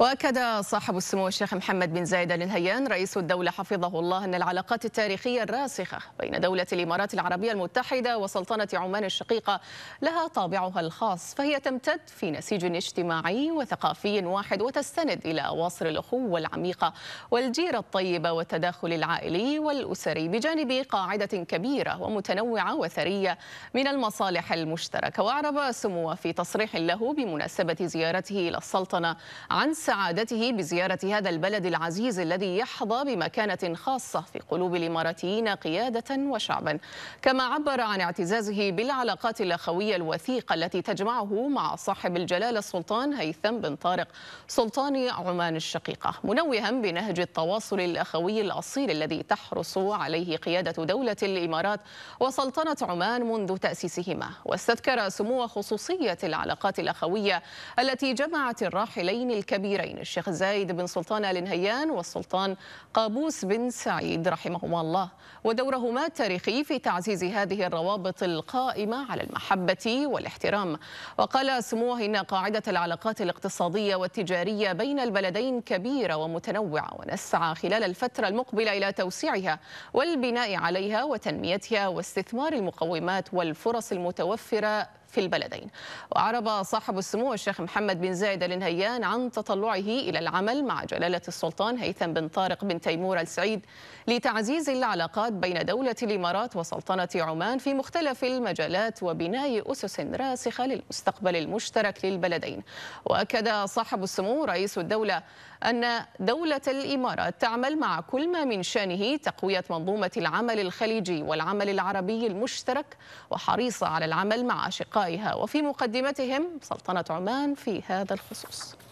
وأكد صاحب السمو الشيخ محمد بن زايد آل نهيان رئيس الدولة حفظه الله أن العلاقات التاريخية الراسخة بين دولة الإمارات العربية المتحدة وسلطنة عمان الشقيقة لها طابعها الخاص فهي تمتد في نسيج اجتماعي وثقافي واحد وتستند إلى أواصر الأخوة العميقة والجيرة الطيبة والتداخل العائلي والأسري بجانب قاعدة كبيرة ومتنوعة وثرية من المصالح المشتركة وأعرب سموه في تصريح له بمناسبة زيارته إلى السلطنة عن سعادته بزيارة هذا البلد العزيز الذي يحظى بمكانة خاصة في قلوب الإماراتيين قيادة وشعبا كما عبر عن اعتزازه بالعلاقات الأخوية الوثيقة التي تجمعه مع صاحب الجلالة السلطان هيثم بن طارق سلطان عمان الشقيقة منوها بنهج التواصل الأخوي الأصيل الذي تحرص عليه قيادة دولة الإمارات وسلطنة عمان منذ تأسيسهما واستذكر سمو خصوصية العلاقات الأخوية التي جمعت الراحلين الكبيرين الأميرين الشيخ زايد بن سلطان آل نهيان والسلطان قابوس بن سعيد رحمهما الله ودورهما التاريخي في تعزيز هذه الروابط القائمة على المحبة والاحترام وقال سموه إن قاعدة العلاقات الاقتصادية والتجارية بين البلدين كبيرة ومتنوعة ونسعى خلال الفترة المقبلة إلى توسيعها والبناء عليها وتنميتها واستثمار المقومات والفرص المتوفرة في البلدين وأعرب صاحب السمو الشيخ محمد بن زايد النهيان عن تطلعه إلى العمل مع جلالة السلطان هيثم بن طارق بن تيمور السعيد لتعزيز العلاقات بين دولة الإمارات وسلطنة عمان في مختلف المجالات وبناء أسس راسخة للمستقبل المشترك للبلدين وأكد صاحب السمو رئيس الدولة أن دولة الإمارات تعمل مع كل ما من شأنه تقوية منظومة العمل الخليجي والعمل العربي المشترك وحريصة على العمل مع أشقاء أصدقائها وفي مقدمتهم سلطنة عمان في هذا الخصوص